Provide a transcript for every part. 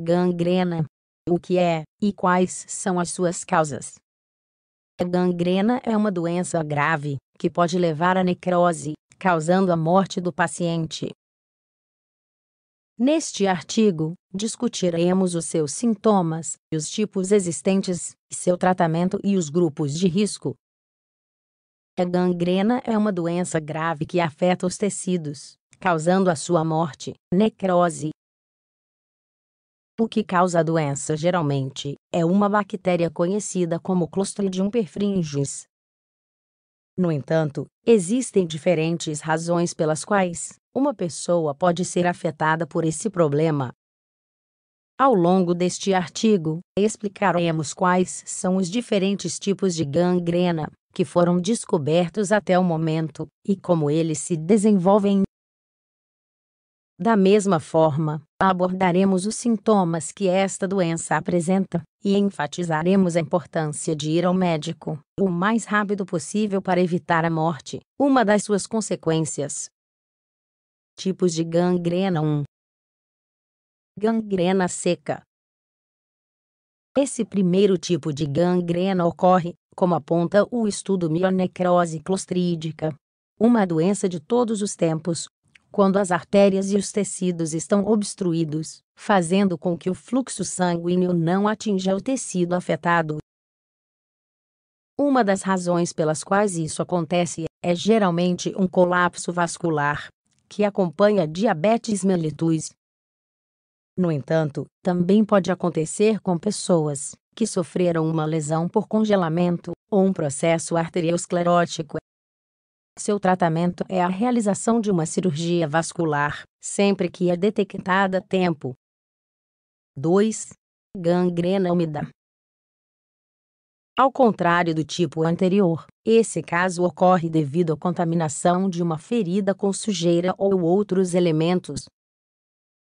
Gangrena. O que é e quais são as suas causas? A gangrena é uma doença grave que pode levar à necrose, causando a morte do paciente. Neste artigo, discutiremos os seus sintomas, os tipos existentes, seu tratamento e os grupos de risco. A gangrena é uma doença grave que afeta os tecidos, causando a sua morte, necrose, o que causa a doença geralmente é uma bactéria conhecida como Clostridium perfringens. No entanto, existem diferentes razões pelas quais uma pessoa pode ser afetada por esse problema. Ao longo deste artigo, explicaremos quais são os diferentes tipos de gangrena que foram descobertos até o momento e como eles se desenvolvem. Da mesma forma, abordaremos os sintomas que esta doença apresenta e enfatizaremos a importância de ir ao médico o mais rápido possível para evitar a morte, uma das suas consequências. Tipos de gangrena 1 Gangrena seca Esse primeiro tipo de gangrena ocorre, como aponta o estudo Mionecrose clostrídica, uma doença de todos os tempos, quando as artérias e os tecidos estão obstruídos, fazendo com que o fluxo sanguíneo não atinja o tecido afetado. Uma das razões pelas quais isso acontece é geralmente um colapso vascular, que acompanha diabetes mellitus. No entanto, também pode acontecer com pessoas que sofreram uma lesão por congelamento ou um processo arteriosclerótico seu tratamento é a realização de uma cirurgia vascular, sempre que é detectada a tempo. 2. Gangrena úmida. Ao contrário do tipo anterior, esse caso ocorre devido à contaminação de uma ferida com sujeira ou outros elementos.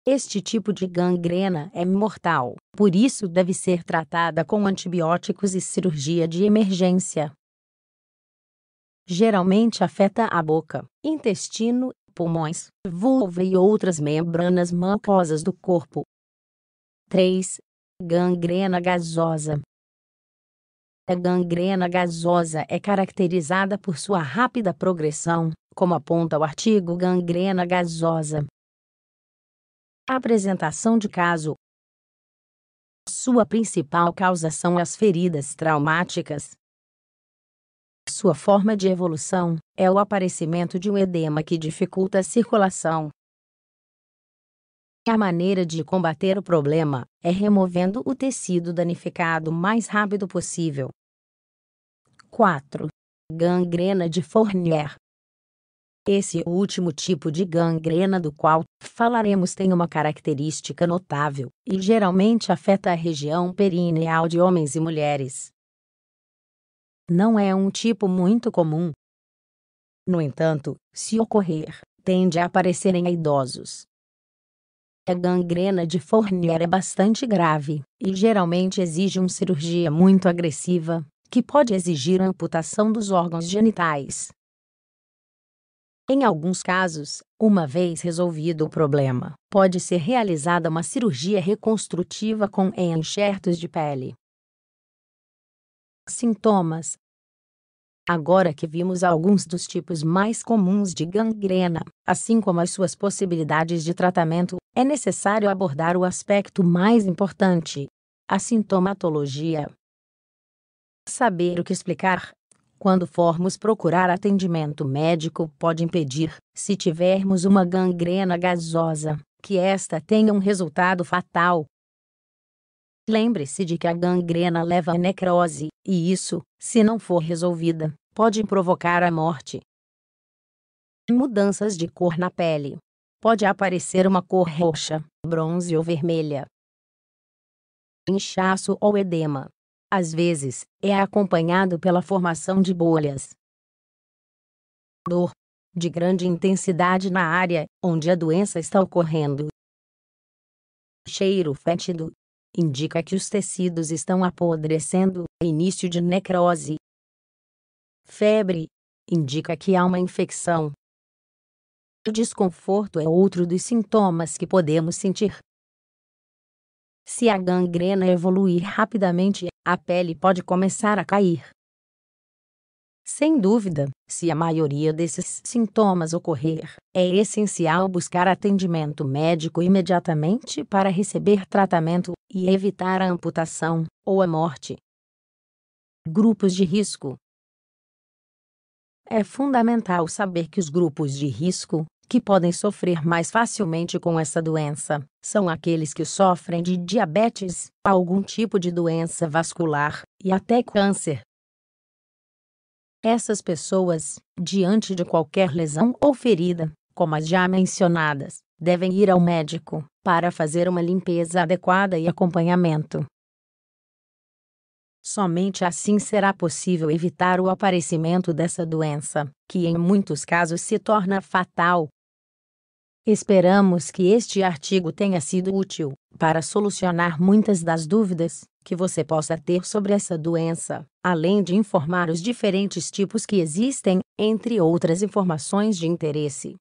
Este tipo de gangrena é mortal, por isso deve ser tratada com antibióticos e cirurgia de emergência geralmente afeta a boca, intestino, pulmões, vulva e outras membranas mucosas do corpo. 3. Gangrena gasosa. A gangrena gasosa é caracterizada por sua rápida progressão, como aponta o artigo Gangrena gasosa. Apresentação de caso: Sua principal causa são as feridas traumáticas, sua forma de evolução é o aparecimento de um edema que dificulta a circulação. A maneira de combater o problema é removendo o tecido danificado o mais rápido possível. 4. Gangrena de Fournier. Esse é último tipo de gangrena do qual falaremos tem uma característica notável e geralmente afeta a região perineal de homens e mulheres não é um tipo muito comum. No entanto, se ocorrer, tende a aparecer em idosos. A gangrena de Fournier é bastante grave e geralmente exige uma cirurgia muito agressiva, que pode exigir a amputação dos órgãos genitais. Em alguns casos, uma vez resolvido o problema, pode ser realizada uma cirurgia reconstrutiva com enxertos de pele, Sintomas: Agora que vimos alguns dos tipos mais comuns de gangrena, assim como as suas possibilidades de tratamento, é necessário abordar o aspecto mais importante: a sintomatologia. Saber o que explicar. Quando formos procurar atendimento médico, pode impedir, se tivermos uma gangrena gasosa, que esta tenha um resultado fatal, Lembre-se de que a gangrena leva a necrose, e isso, se não for resolvida, pode provocar a morte. Mudanças de cor na pele. Pode aparecer uma cor roxa, bronze ou vermelha. Inchaço ou edema. Às vezes, é acompanhado pela formação de bolhas. Dor de grande intensidade na área onde a doença está ocorrendo. Cheiro fétido indica que os tecidos estão apodrecendo, início de necrose. Febre indica que há uma infecção. O desconforto é outro dos sintomas que podemos sentir. Se a gangrena evoluir rapidamente, a pele pode começar a cair. Sem dúvida, se a maioria desses sintomas ocorrer, é essencial buscar atendimento médico imediatamente para receber tratamento e evitar a amputação ou a morte. Grupos de risco: É fundamental saber que os grupos de risco, que podem sofrer mais facilmente com essa doença, são aqueles que sofrem de diabetes, algum tipo de doença vascular e até câncer essas pessoas, diante de qualquer lesão ou ferida, como as já mencionadas, devem ir ao médico para fazer uma limpeza adequada e acompanhamento. Somente assim será possível evitar o aparecimento dessa doença, que em muitos casos se torna fatal. Esperamos que este artigo tenha sido útil para solucionar muitas das dúvidas que você possa ter sobre essa doença, além de informar os diferentes tipos que existem, entre outras informações de interesse.